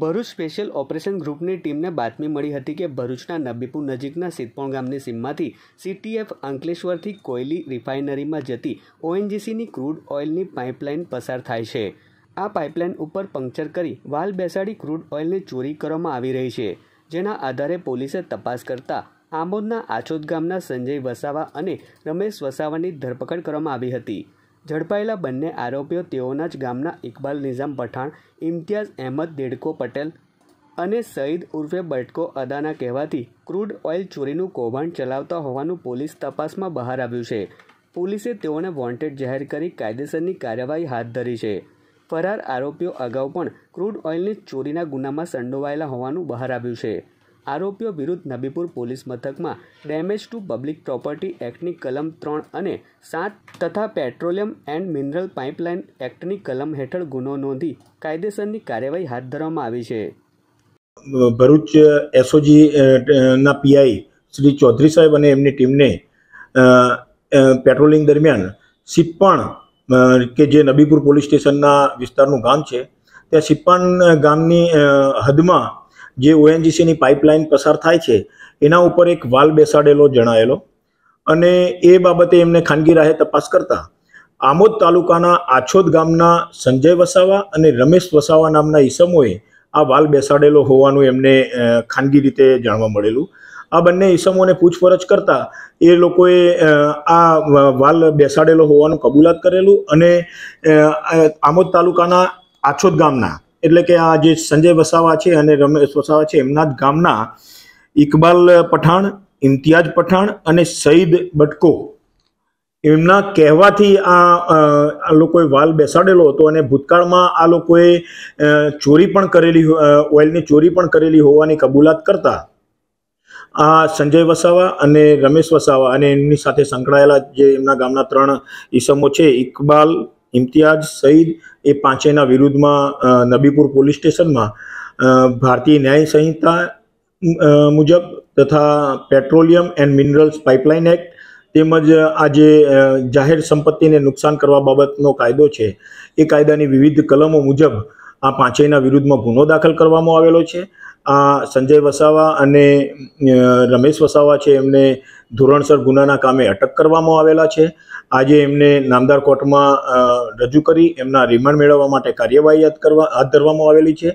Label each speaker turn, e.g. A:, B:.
A: Bharuch special operation ગ્રુપની ટીમને બાતમી મળી હતી કે ભરૂચના નબીપુર નજીકના સિદ્ધપોણ ગામની સીમમાંથી સીટીએફ અંકલેશ્વરથી કોયલી રિફાઇનરીમાં જતી ઓએનજીસીની ક્રૂડ ઓઇલની પાઇપલાઇન પસાર થાય છે આ પાઇપલાઇન ઉપર પંક્ચર કરી વાલ બેસાડી ક્રૂડ ઓઇલની ચોરી કરવામાં આવી રહી છે જેના આધારે પોલીસે તપાસ કરતા આમોદના આછોદ ગામના સંજય વસાવા અને રમેશ વસાવાની ધરપકડ કરવામાં આવી હતી ઝડપાયેલા બંને આરોપીઓ તેઓના જ ગામના ઇકબાલ નિઝામ પઠાણ ઇમ્તિયાઝ અહેમદ દેડકો પટેલ અને સઈદ ઉર્ફે બટકો અદાના કહેવાથી ક્રૂડ ઓઇલ ચોરીનું કૌભાંડ ચલાવતા હોવાનું પોલીસ તપાસમાં બહાર આવ્યું છે પોલીસે તેઓને વોન્ટેડ જાહેર કરી કાયદેસરની કાર્યવાહી હાથ ધરી છે ફરાર આરોપીઓ અગાઉ પણ ક્રૂડ ઓઇલની ચોરીના ગુનામાં સંડોવાયેલા હોવાનું બહાર આવ્યું છે આરોપીઓ વિરુદ્ધ નબીપુર પોલીસ મથકમાં ડેમેજ ટુ પબ્લિક પ્રોપર્ટી એક્ટની કલમ ત્રણ અને સાત તથા પેટ્રોલિયમ એન્ડ મિનરલ પાઇપલાઇન એક્ટની કલમ હેઠળ ગુનો નોંધી કાયદેસરની કાર્યવાહી હાથ ધરવામાં આવી છે
B: ભરૂચ એસઓજી ના પીઆઈ શ્રી ચૌધરી સાહેબ અને એમની ટીમને પેટ્રોલિંગ દરમિયાન સિપ્પાણ કે જે નબીપુર પોલીસ સ્ટેશનના વિસ્તારનું ગામ છે ત્યાં સિપ્પાણ ગામની હદમાં જે ઓએનજીસીની પાઇપલાઇન પસાર થાય છે એના ઉપર એક વાલ બેસાડેલો જણાયેલો અને એ બાબતે એમને ખાનગી રાહે તપાસ કરતા આમોદ તાલુકાના આછોદ ગામના સંજય વસાવા અને રમેશ વસાવા નામના ઈસમોએ આ વાલ બેસાડેલો હોવાનું એમને ખાનગી રીતે જાણવા મળેલું આ બંને ઈસમોને પૂછપરછ કરતા એ લોકોએ આ વાલ બેસાડેલો હોવાનું કબૂલાત કરેલું અને આમોદ તાલુકાના આછોદ ગામના એટલે કે આ જે સંજય વસાવા છે અને રમેશ વસાવા છે એમના જ ગામના ઇકબાલ પઠાણ ઇમ્તિયાજ પઠાણ અને સઈદ બટકો એમના કહેવાથી આ લોકોએ વાલ બેસાડેલો હતો અને ભૂતકાળમાં આ લોકોએ ચોરી પણ કરેલી ઓઇલની ચોરી પણ કરેલી હોવાની કબૂલાત કરતા આ સંજય વસાવા અને રમેશ વસાવા અને એમની સાથે સંકળાયેલા જે એમના ગામના ત્રણ ઈસમો છે ઇકબાલ ઇમ્તિયાઝ સઈદ એ પાંચેયના વિરુદ્ધમાં નબીપુર પોલીસ સ્ટેશનમાં ભારતીય ન્યાય સંહિતા મુજબ તથા petroleum and minerals pipeline act તેમજ આ જે જાહેર સંપત્તિને નુકસાન કરવા બાબતનો કાયદો છે એ કાયદાની વિવિધ કલમો મુજબ આ પાંચેયના વિરુદ્ધમાં ગુનો દાખલ કરવામાં આવેલો છે આ સંજય વસાવા અને રમેશ વસાવા છે એમને ધોરણસર ગુનાના કામે અટક કરવામાં આવેલા છે આજે એમને નામદાર કોર્ટમાં રજૂ કરી એમના રિમાન્ડ મેળવવા માટે કાર્યવાહી હાથ કરવા હાથ ધરવામાં આવેલી છે